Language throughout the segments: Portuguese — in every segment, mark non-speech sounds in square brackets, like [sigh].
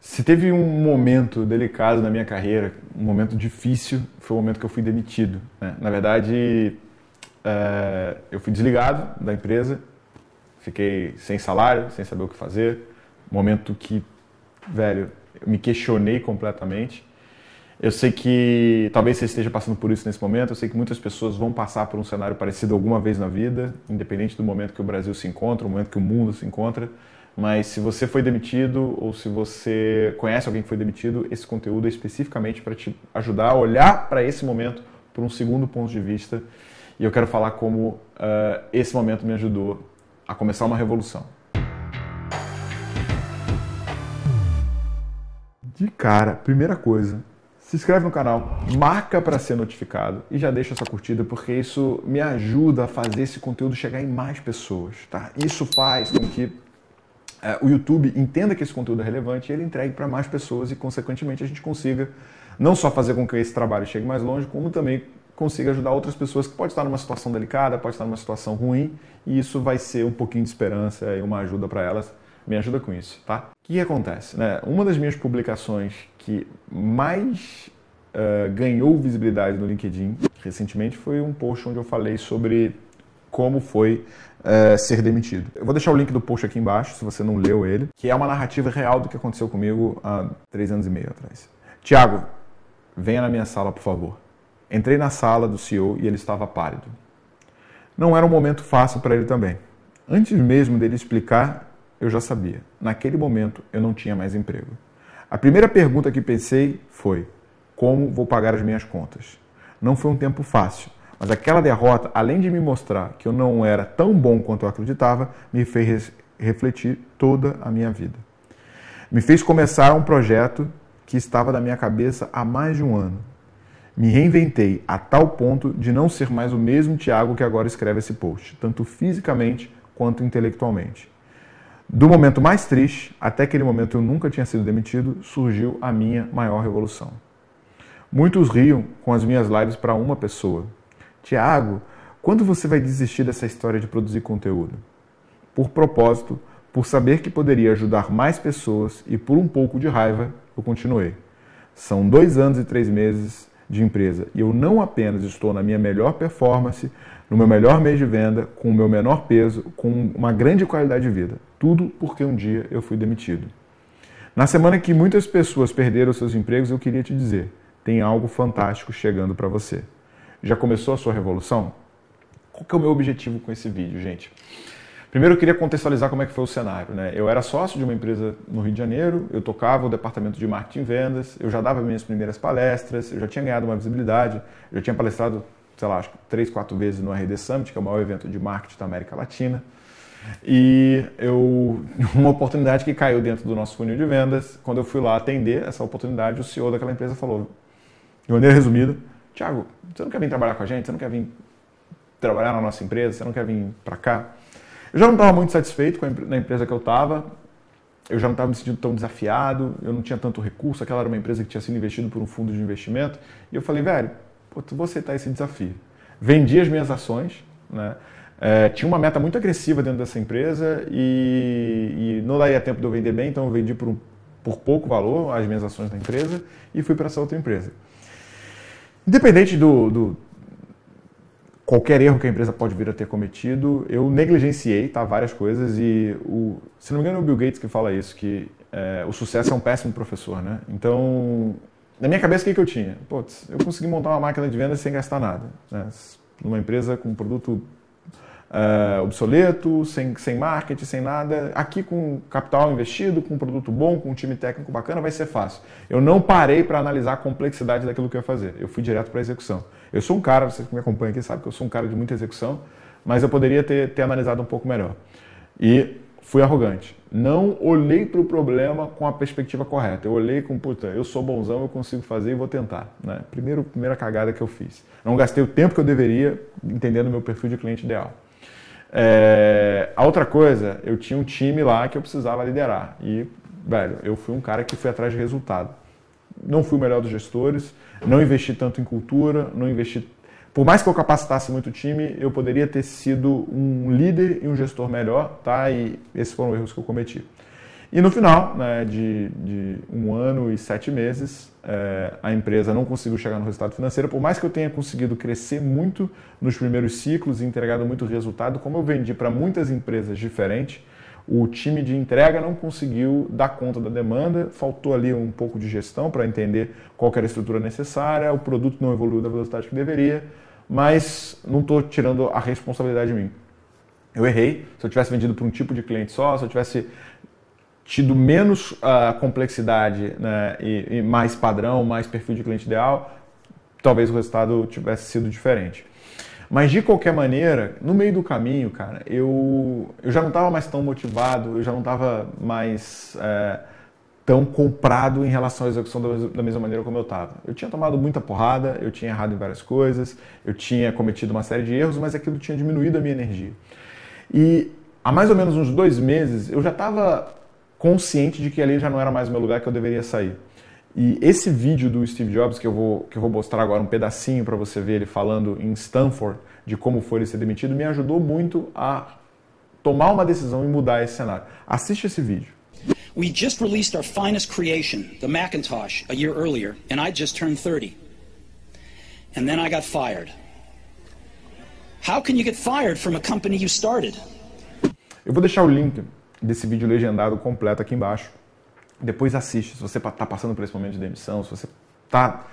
Se teve um momento delicado na minha carreira, um momento difícil, foi o momento que eu fui demitido. Né? Na verdade, é, eu fui desligado da empresa, fiquei sem salário, sem saber o que fazer. Momento que, velho, eu me questionei completamente. Eu sei que talvez você esteja passando por isso nesse momento, eu sei que muitas pessoas vão passar por um cenário parecido alguma vez na vida, independente do momento que o Brasil se encontra, o momento que o mundo se encontra. Mas se você foi demitido ou se você conhece alguém que foi demitido, esse conteúdo é especificamente para te ajudar a olhar para esse momento por um segundo ponto de vista. E eu quero falar como uh, esse momento me ajudou a começar uma revolução. De cara, primeira coisa, se inscreve no canal, marca para ser notificado e já deixa essa curtida porque isso me ajuda a fazer esse conteúdo chegar em mais pessoas, tá? Isso faz com que é, o YouTube entenda que esse conteúdo é relevante e ele entregue para mais pessoas e, consequentemente, a gente consiga não só fazer com que esse trabalho chegue mais longe, como também consiga ajudar outras pessoas que pode estar numa situação delicada, pode estar numa situação ruim, e isso vai ser um pouquinho de esperança e uma ajuda para elas. Me ajuda com isso, tá? O que, que acontece? Né? Uma das minhas publicações que mais uh, ganhou visibilidade no LinkedIn recentemente foi um post onde eu falei sobre como foi é, ser demitido. Eu vou deixar o link do post aqui embaixo, se você não leu ele, que é uma narrativa real do que aconteceu comigo há três anos e meio atrás. Tiago, venha na minha sala, por favor. Entrei na sala do CEO e ele estava pálido. Não era um momento fácil para ele também. Antes mesmo dele explicar, eu já sabia. Naquele momento, eu não tinha mais emprego. A primeira pergunta que pensei foi: como vou pagar as minhas contas? Não foi um tempo fácil mas aquela derrota, além de me mostrar que eu não era tão bom quanto eu acreditava, me fez refletir toda a minha vida. Me fez começar um projeto que estava na minha cabeça há mais de um ano. Me reinventei a tal ponto de não ser mais o mesmo Tiago que agora escreve esse post, tanto fisicamente quanto intelectualmente. Do momento mais triste, até aquele momento eu nunca tinha sido demitido, surgiu a minha maior revolução. Muitos riam com as minhas lives para uma pessoa, Tiago, quando você vai desistir dessa história de produzir conteúdo? Por propósito, por saber que poderia ajudar mais pessoas e por um pouco de raiva, eu continuei. São dois anos e três meses de empresa e eu não apenas estou na minha melhor performance, no meu melhor mês de venda, com o meu menor peso, com uma grande qualidade de vida. Tudo porque um dia eu fui demitido. Na semana que muitas pessoas perderam seus empregos, eu queria te dizer: tem algo fantástico chegando para você. Já começou a sua revolução? Qual que é o meu objetivo com esse vídeo, gente? Primeiro eu queria contextualizar como é que foi o cenário. Né? Eu era sócio de uma empresa no Rio de Janeiro, eu tocava o departamento de marketing e vendas, eu já dava minhas primeiras palestras, eu já tinha ganhado uma visibilidade, eu já tinha palestrado, sei lá, acho que três, quatro vezes no RD Summit, que é o maior evento de marketing da América Latina. E eu [laughs] uma oportunidade que caiu dentro do nosso funil de vendas, quando eu fui lá atender essa oportunidade, o CEO daquela empresa falou, de maneira resumida, Tiago, você não quer vir trabalhar com a gente? Você não quer vir trabalhar na nossa empresa? Você não quer vir para cá? Eu já não estava muito satisfeito com a, na empresa que eu estava, eu já não estava me sentindo tão desafiado, eu não tinha tanto recurso, aquela era uma empresa que tinha sido investido por um fundo de investimento, e eu falei, velho, pô, vou aceitar tá esse desafio. Vendi as minhas ações, né? É, tinha uma meta muito agressiva dentro dessa empresa e, e, não daria tempo de eu vender bem, então eu vendi por, um, por pouco valor as minhas ações da empresa e fui para essa outra empresa. Independente do, do, qualquer erro que a empresa pode vir a ter cometido, eu negligenciei tá, várias coisas e, o, se não me engano, é o Bill Gates que fala isso, que é, o sucesso é um péssimo professor, né? Então, na minha cabeça, o que, que eu tinha? Putz, eu consegui montar uma máquina de venda sem gastar nada. Né? Numa empresa com um produto uh, obsoleto, sem, sem marketing, sem nada. Aqui com capital investido, com um produto bom, com um time técnico bacana, vai ser fácil. Eu não parei para analisar a complexidade daquilo que eu ia fazer. Eu fui direto para a execução. Eu sou um cara, vocês que me acompanham aqui sabem que eu sou um cara de muita execução, mas eu poderia ter, ter analisado um pouco melhor. E fui arrogante. Não olhei para o problema com a perspectiva correta. Eu olhei com, puta, eu sou bonzão, eu consigo fazer e vou tentar. Né? Primeiro, primeira cagada que eu fiz. Não gastei o tempo que eu deveria entendendo o meu perfil de cliente ideal. É, a outra coisa, eu tinha um time lá que eu precisava liderar. E, velho, eu fui um cara que fui atrás de resultado. Não fui o melhor dos gestores, não investi tanto em cultura, não investi. Por mais que eu capacitasse muito o time, eu poderia ter sido um líder e um gestor melhor, tá? E esses foram erros que eu cometi. E no final né, de, de, um ano e sete meses, é, a empresa não conseguiu chegar no resultado financeiro. Por mais que eu tenha conseguido crescer muito nos primeiros ciclos e entregado muito resultado, como eu vendi para muitas empresas diferentes, o time de entrega não conseguiu dar conta da demanda, faltou ali um pouco de gestão para entender qual era a estrutura necessária, o produto não evoluiu da velocidade que deveria, mas não estou tirando a responsabilidade de mim. Eu errei. Se eu tivesse vendido para um tipo de cliente só, se eu tivesse tido menos uh, complexidade né, e, e, mais padrão, mais perfil de cliente ideal, talvez o resultado tivesse sido diferente. Mas de qualquer maneira, no meio do caminho, cara, eu, eu já não estava mais tão motivado, eu já não estava mais é, tão comprado em relação à execução da, da mesma maneira como eu estava. Eu tinha tomado muita porrada, eu tinha errado em várias coisas, eu tinha cometido uma série de erros, mas aquilo tinha diminuído a minha energia. E há mais ou menos uns dois meses, eu já estava consciente de que ali já não era mais o meu lugar, que eu deveria sair. E esse vídeo do Steve Jobs, que eu vou, que eu vou mostrar agora um pedacinho para você ver ele falando em Stanford de como foi ele ser demitido, me ajudou muito a tomar uma decisão e mudar esse cenário. Assiste esse vídeo. We just released our finest creation, the Macintosh, a year earlier, and I just turned 30. And then I got fired. How can you get fired from a company you started? Eu vou deixar o link desse vídeo legendado completo aqui embaixo. Depois assiste, se você está passando por esse momento de demissão, se você está...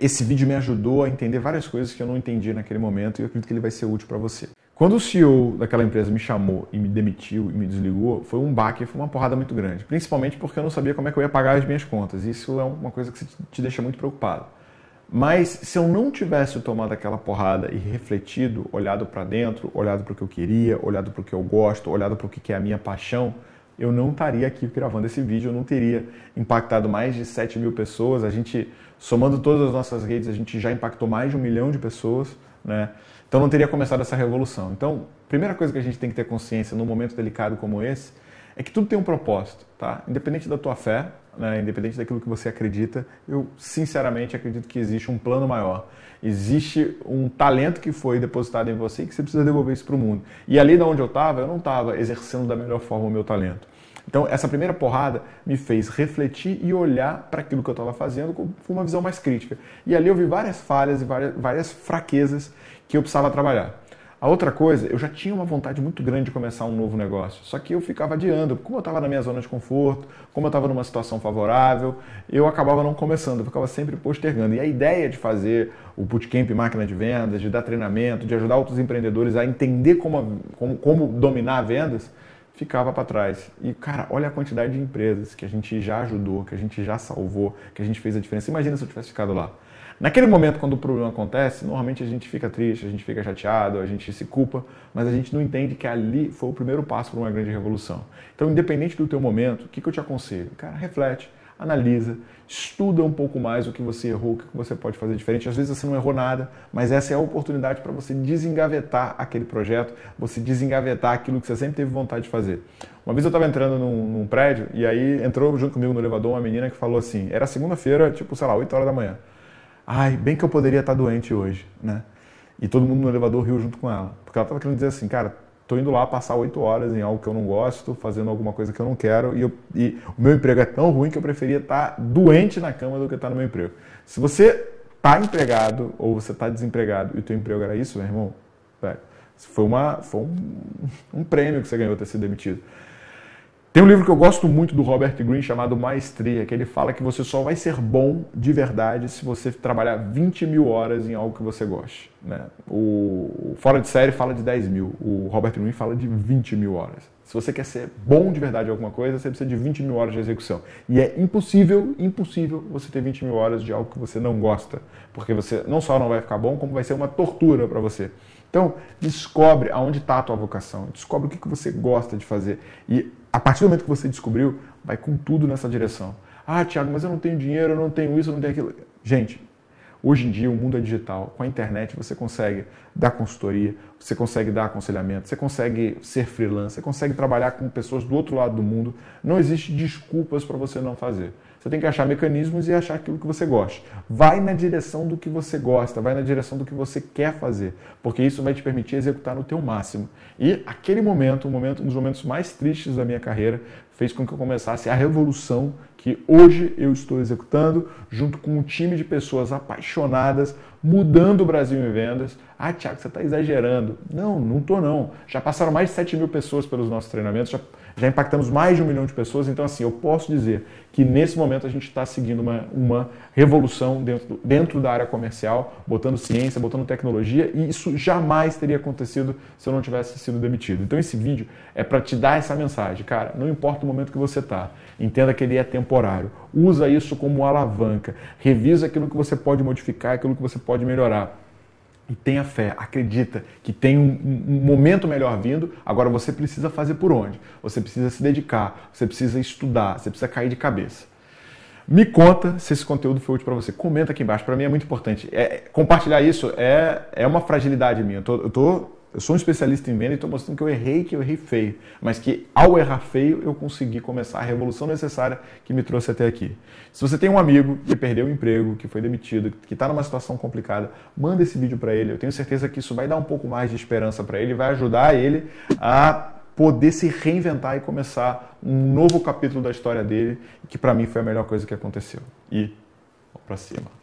esse vídeo me ajudou a entender várias coisas que eu não entendi naquele momento e eu acredito que ele vai ser útil para você. Quando o CEO daquela empresa me chamou e me demitiu e me desligou, foi um baque, foi uma porrada muito grande. Principalmente porque eu não sabia como é que eu ia pagar as minhas contas. Isso é uma coisa que te deixa muito preocupado. Mas se eu não tivesse tomado aquela porrada e refletido, olhado para dentro, olhado para o que eu queria, olhado para o que eu gosto, olhado para o que é a minha paixão, eu não estaria aqui gravando esse vídeo, eu não teria impactado mais de 7 mil pessoas. A gente, somando todas as nossas redes, a gente já impactou mais de um milhão de pessoas, né? Então não teria começado essa revolução. Então, primeira coisa que a gente tem que ter consciência num momento delicado como esse é que tudo tem um propósito, tá? Independente da tua fé, né, independente daquilo que você acredita, eu sinceramente acredito que existe um plano maior. Existe um talento que foi depositado em você e que você precisa devolver isso para o mundo. E ali da onde eu estava, eu não estava exercendo da melhor forma o meu talento. Então, essa primeira porrada me fez refletir e olhar para aquilo que eu estava fazendo com uma visão mais crítica. E ali eu vi várias falhas e várias, várias fraquezas que eu precisava trabalhar. A outra coisa, eu já tinha uma vontade muito grande de começar um novo negócio, só que eu ficava adiando. Como eu estava na minha zona de conforto, como eu estava numa situação favorável, eu acabava não começando, eu ficava sempre postergando. E a ideia de fazer o bootcamp máquina de vendas, de dar treinamento, de ajudar outros empreendedores a entender como, como, como dominar vendas, ficava para trás. E, cara, olha a quantidade de empresas que a gente já ajudou, que a gente já salvou, que a gente fez a diferença. Imagina se eu tivesse ficado lá. Naquele momento, quando o problema acontece, normalmente a gente fica triste, a gente fica chateado, a gente se culpa, mas a gente não entende que ali foi o primeiro passo para uma grande revolução. Então, independente do teu momento, o que, que eu te aconselho? Cara, reflete, analisa, estuda um pouco mais o que você errou, o que você pode fazer diferente. Às vezes você não errou nada, mas essa é a oportunidade para você desengavetar aquele projeto, você desengavetar aquilo que você sempre teve vontade de fazer. Uma vez eu estava entrando num, num, prédio e aí entrou junto comigo no elevador uma menina que falou assim: era segunda-feira, tipo, sei lá, 8 horas da manhã ai, bem que eu poderia estar doente hoje, né? E todo mundo no elevador riu junto com ela. Porque ela estava querendo dizer assim, cara, tô indo lá passar oito horas em algo que eu não gosto, fazendo alguma coisa que eu não quero, e, eu, e, o meu emprego é tão ruim que eu preferia estar doente na cama do que estar no meu emprego. Se você está empregado ou você está desempregado e o teu emprego era isso, meu irmão, velho, foi, uma, foi um, um prêmio que você ganhou ter sido demitido. Tem um livro que eu gosto muito do Robert Greene chamado Maestria, que ele fala que você só vai ser bom de verdade se você trabalhar 20 mil horas em algo que você goste. Né? O Fora de Série fala de 10 mil, o Robert Greene fala de 20 mil horas. Se você quer ser bom de verdade em alguma coisa, você precisa de 20 mil horas de execução. E é impossível, impossível você ter 20 mil horas de algo que você não gosta, porque você não só não vai ficar bom, como vai ser uma tortura para você. Então, descobre aonde está a tua vocação, descobre o que, que você gosta de fazer. E a partir do momento que você descobriu, vai com tudo nessa direção. Ah, Tiago, mas eu não tenho dinheiro, eu não tenho isso, eu não tenho aquilo. Gente, hoje em dia o mundo é digital. Com a internet você consegue dar consultoria, você consegue dar aconselhamento, você consegue ser freelancer, você consegue trabalhar com pessoas do outro lado do mundo. Não existe desculpas para você não fazer. Você tem que achar mecanismos e achar aquilo que você gosta. Vai na direção do que você gosta, vai na direção do que você quer fazer, porque isso vai te permitir executar no teu máximo. E aquele momento, um, momento, um dos momentos mais tristes da minha carreira, fez com que eu começasse a revolução que hoje eu estou executando, junto com um time de pessoas apaixonadas, mudando o Brasil em vendas. Ah, Tiago, você está exagerando. Não, não estou não. Já passaram mais de 7 mil pessoas pelos nossos treinamentos, já já impactamos mais de um milhão de pessoas. Então, assim, eu posso dizer que nesse momento a gente está seguindo uma, uma revolução dentro, dentro da área comercial, botando ciência, botando tecnologia, e isso jamais teria acontecido se eu não tivesse sido demitido. Então, esse vídeo é para te dar essa mensagem, cara, não importa o momento que você está, entenda que ele é temporário. Usa isso como alavanca, revisa aquilo que você pode modificar, aquilo que você pode melhorar e tenha fé, acredita que tem um, um, momento melhor vindo. Agora você precisa fazer por onde? Você precisa se dedicar, você precisa estudar, você precisa cair de cabeça. Me conta se esse conteúdo foi útil para você. Comenta aqui embaixo, para mim é muito importante. É, compartilhar isso é, é uma fragilidade minha. Eu tô, tô eu sou um especialista em venda e estou mostrando que eu errei, que eu errei feio, mas que ao errar feio eu consegui começar a revolução necessária que me trouxe até aqui. Se você tem um amigo que perdeu o emprego, que foi demitido, que está numa situação complicada, manda esse vídeo para ele. Eu tenho certeza que isso vai dar um pouco mais de esperança para ele, vai ajudar ele a poder se reinventar e começar um novo capítulo da história dele, que para mim foi a melhor coisa que aconteceu. E para cima.